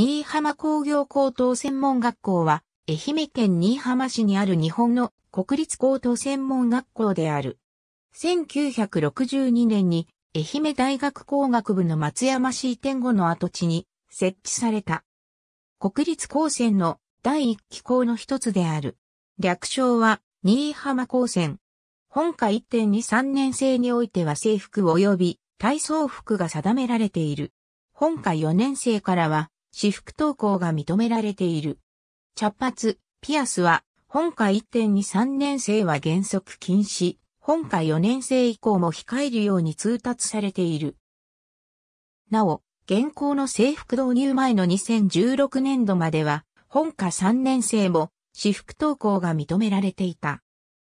新居浜工業高等専門学校は、愛媛県新居浜市にある日本の国立高等専門学校である。1962年に愛媛大学工学部の松山市移転後の跡地に設置された。国立高専の第一期校の一つである。略称は新居浜高専。本科1.23年生においては制服及び体操服が定められている。本科4年生からは私服投稿が認められている。茶髪、ピアスは、本科1.23年生は原則禁止、本科4年生以降も控えるように通達されている。なお、現行の制服導入前の2016年度までは、本科3年生も、私服登校が認められていた。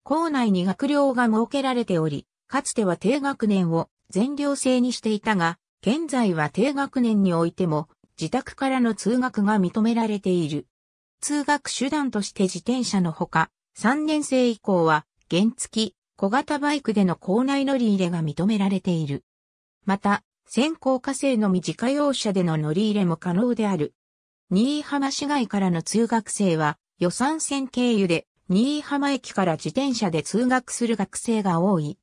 校内に学寮が設けられており、かつては低学年を全寮制にしていたが、現在は低学年においても、自宅からの通学が認められている。通学手段として自転車のほか、3年生以降は、原付、小型バイクでの校内乗り入れが認められている。また、先行火星のみ自家用車での乗り入れも可能である。新居浜市街からの通学生は、予算線経由で、新居浜駅から自転車で通学する学生が多い。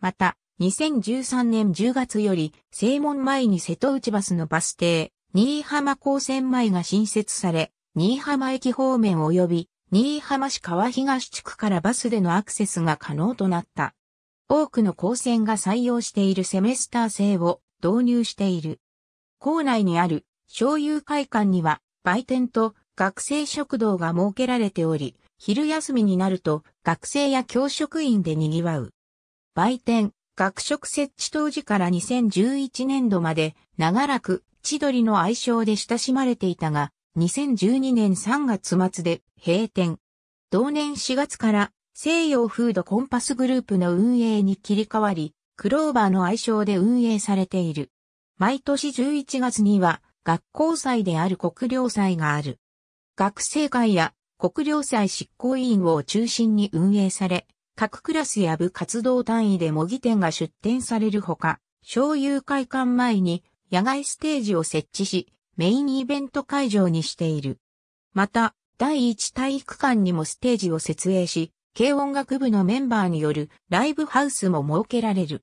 また、2013年10月より、正門前に瀬戸内バスのバス停、新居浜高専前が新設され、新居浜駅方面及び、新居浜市川東地区からバスでのアクセスが可能となった。多くの高専が採用しているセメスター制を導入している。校内にある商友会館には売店と学生食堂が設けられており、昼休みになると学生や教職員で賑わう。売店、学食設置当時から2011年度まで長らく千鳥の愛称で親しまれていたが、2012年3月末で閉店。同年4月から西洋フードコンパスグループの運営に切り替わり、クローバーの愛称で運営されている。毎年11月には学校祭である国領祭がある。学生会や国領祭執行委員を中心に運営され、各クラスや部活動単位で模擬店が出展されるほか、商遊会館前に野外ステージを設置し、メインイベント会場にしている。また、第一体育館にもステージを設営し、軽音楽部のメンバーによるライブハウスも設けられる。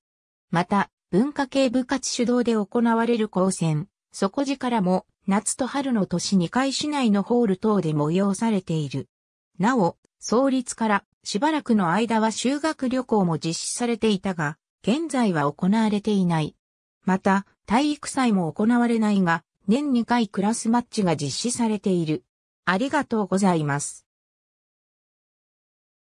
また、文化系部活主導で行われる高専、底らも夏と春の年2回市内のホール等で催されている。なお、創立からしばらくの間は修学旅行も実施されていたが、現在は行われていない。また、体育祭も行われないが、年2回クラスマッチが実施されている。ありがとうございます。